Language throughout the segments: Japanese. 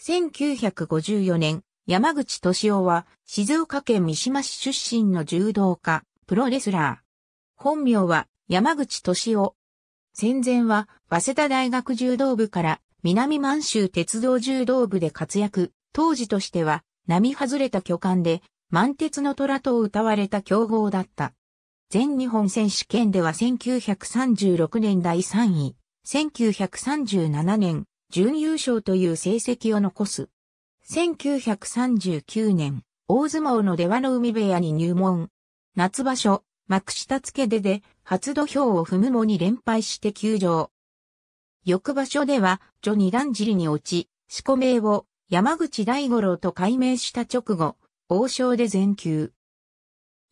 1954年、山口敏夫は、静岡県三島市出身の柔道家、プロレスラー。本名は、山口敏夫。戦前は、早稲田大学柔道部から、南満州鉄道柔道部で活躍。当時としては、並外れた巨漢で、満鉄の虎と歌われた強豪だった。全日本選手権では1936年第3位、1937年準優勝という成績を残す。1939年、大相撲の出羽の海部屋に入門。夏場所、幕下付け出で、初土俵を踏むもに連敗して休場。翌場所では、序二段尻に落ち、四股名を山口大五郎と改名した直後、王将で全休。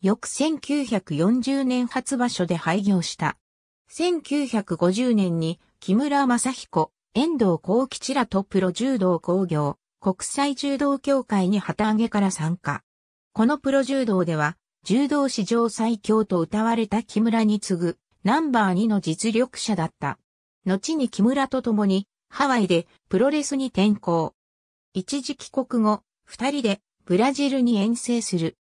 翌1940年初場所で廃業した。1950年に木村正彦、遠藤幸吉らとプロ柔道工業、国際柔道協会に旗揚げから参加。このプロ柔道では、柔道史上最強と謳われた木村に次ぐ、ナンバー2の実力者だった。後に木村と共に、ハワイでプロレスに転向。一時帰国後、二人でブラジルに遠征する。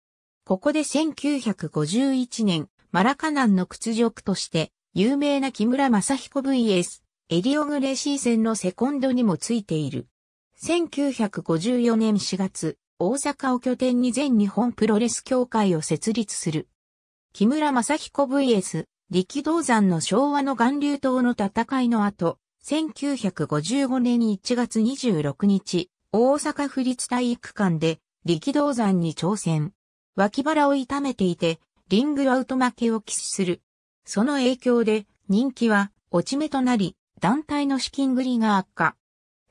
ここで1951年、マラカナンの屈辱として、有名な木村正彦 vs エリオグレシー戦のセコンドにもついている。1954年4月、大阪を拠点に全日本プロレス協会を設立する。木村正彦 VS 力道山の昭和の岩流島の戦いの後、1955年1月26日、大阪府立体育館で力道山に挑戦。脇腹を痛めていて、リングアウト負けを喫する。その影響で人気は落ち目となり、団体の資金繰りが悪化。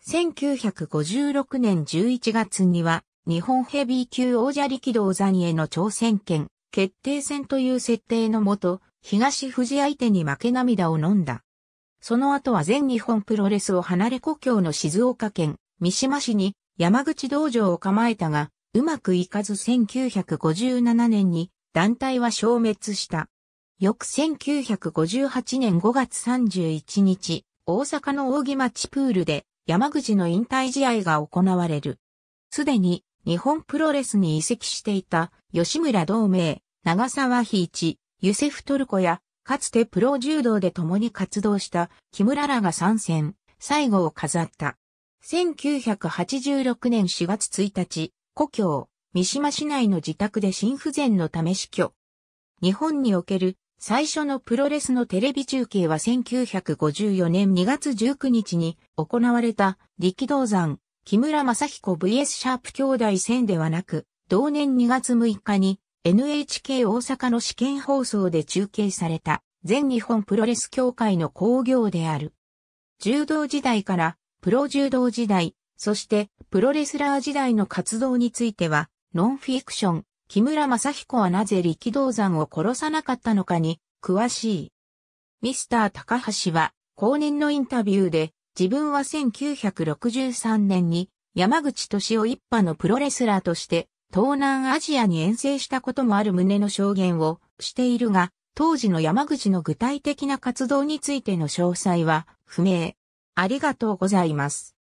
1956年11月には、日本ヘビー級王者力道山への挑戦権、決定戦という設定のもと、東富士相手に負け涙を飲んだ。その後は全日本プロレスを離れ故郷の静岡県、三島市に山口道場を構えたが、うまくいかず1957年に団体は消滅した。翌1958年5月31日、大阪の扇町プールで山口の引退試合が行われる。すでに日本プロレスに移籍していた吉村同盟、長沢比一、ユセフトルコや、かつてプロ柔道で共に活動した木村らが参戦、最後を飾った。1986年4月1日、故郷、三島市内の自宅で心不全のため死去。日本における最初のプロレスのテレビ中継は1954年2月19日に行われた力道山、木村正彦 VS シャープ兄弟戦ではなく、同年2月6日に NHK 大阪の試験放送で中継された全日本プロレス協会の興行である。柔道時代からプロ柔道時代、そしてプロレスラー時代の活動については、ノンフィクション、木村正彦はなぜ力道山を殺さなかったのかに詳しい。ミスター高橋は後年のインタビューで自分は1963年に山口敏夫一派のプロレスラーとして東南アジアに遠征したこともある旨の証言をしているが、当時の山口の具体的な活動についての詳細は不明。ありがとうございます。